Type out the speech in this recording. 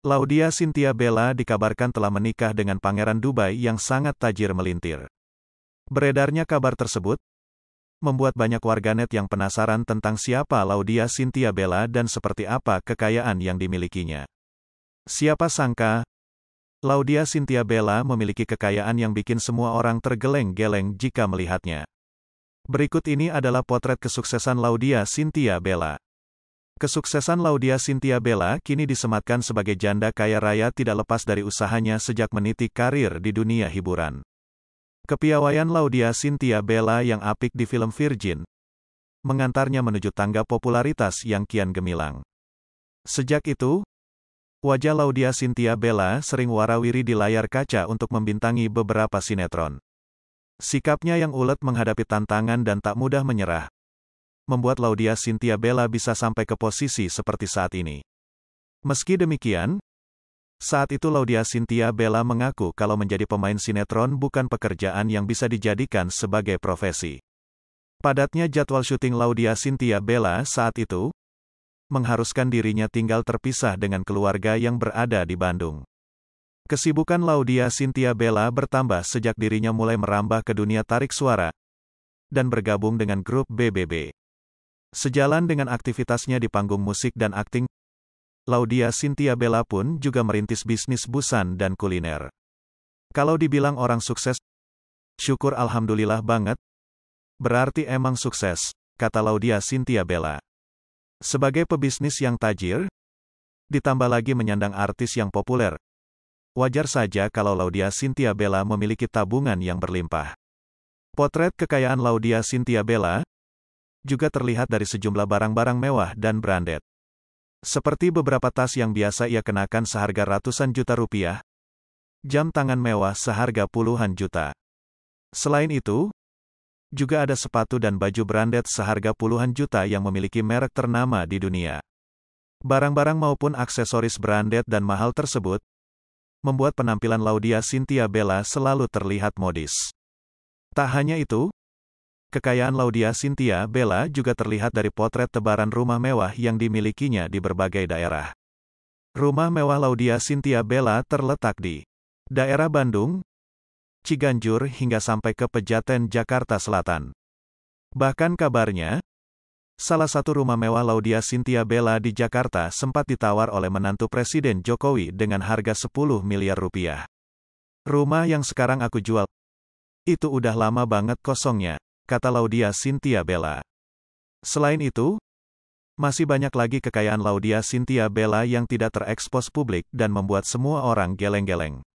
Laudia Cynthia Bella dikabarkan telah menikah dengan pangeran Dubai yang sangat tajir melintir. Beredarnya kabar tersebut, membuat banyak warganet yang penasaran tentang siapa Laudia Cynthia Bella dan seperti apa kekayaan yang dimilikinya. Siapa sangka, Laudia Cynthia Bella memiliki kekayaan yang bikin semua orang tergeleng-geleng jika melihatnya. Berikut ini adalah potret kesuksesan Laudia Cynthia Bella. Kesuksesan Laudia Cynthia Bella kini disematkan sebagai janda kaya raya tidak lepas dari usahanya sejak meniti karir di dunia hiburan. Kepiawaian Laudia Cynthia Bella yang apik di film Virgin mengantarnya menuju tangga popularitas yang kian gemilang. Sejak itu, wajah Laudia Cynthia Bella sering warawiri di layar kaca untuk membintangi beberapa sinetron. Sikapnya yang ulet menghadapi tantangan dan tak mudah menyerah, membuat Laudia Cynthia Bella bisa sampai ke posisi seperti saat ini. Meski demikian, saat itu Laudia Cynthia Bella mengaku kalau menjadi pemain sinetron bukan pekerjaan yang bisa dijadikan sebagai profesi. Padatnya jadwal syuting Laudia Cynthia Bella saat itu, mengharuskan dirinya tinggal terpisah dengan keluarga yang berada di Bandung. Kesibukan Laudia Cynthia Bella bertambah sejak dirinya mulai merambah ke dunia tarik suara dan bergabung dengan grup BBB. Sejalan dengan aktivitasnya di panggung musik dan akting, Laudia Cynthia Bella pun juga merintis bisnis busan dan kuliner. Kalau dibilang orang sukses, syukur alhamdulillah banget. Berarti emang sukses, kata Laudia Cynthia Bella. Sebagai pebisnis yang tajir, ditambah lagi menyandang artis yang populer. Wajar saja kalau Laudia Cynthia Bella memiliki tabungan yang berlimpah. Potret kekayaan Laudia Cynthia Bella, juga terlihat dari sejumlah barang-barang mewah dan branded. Seperti beberapa tas yang biasa ia kenakan seharga ratusan juta rupiah, jam tangan mewah seharga puluhan juta. Selain itu, juga ada sepatu dan baju branded seharga puluhan juta yang memiliki merek ternama di dunia. Barang-barang maupun aksesoris branded dan mahal tersebut membuat penampilan Laudia Cynthia Bella selalu terlihat modis. Tak hanya itu, Kekayaan Laudia Cynthia Bella juga terlihat dari potret tebaran rumah mewah yang dimilikinya di berbagai daerah. Rumah mewah Laudia Cynthia Bella terletak di daerah Bandung, Ciganjur hingga sampai ke Pejaten, Jakarta Selatan. Bahkan kabarnya, salah satu rumah mewah Laudia Cynthia Bella di Jakarta sempat ditawar oleh menantu Presiden Jokowi dengan harga 10 miliar rupiah. Rumah yang sekarang aku jual, itu udah lama banget kosongnya kata Laudia Cynthia Bella. Selain itu, masih banyak lagi kekayaan Laudia Cynthia Bella yang tidak terekspos publik dan membuat semua orang geleng-geleng.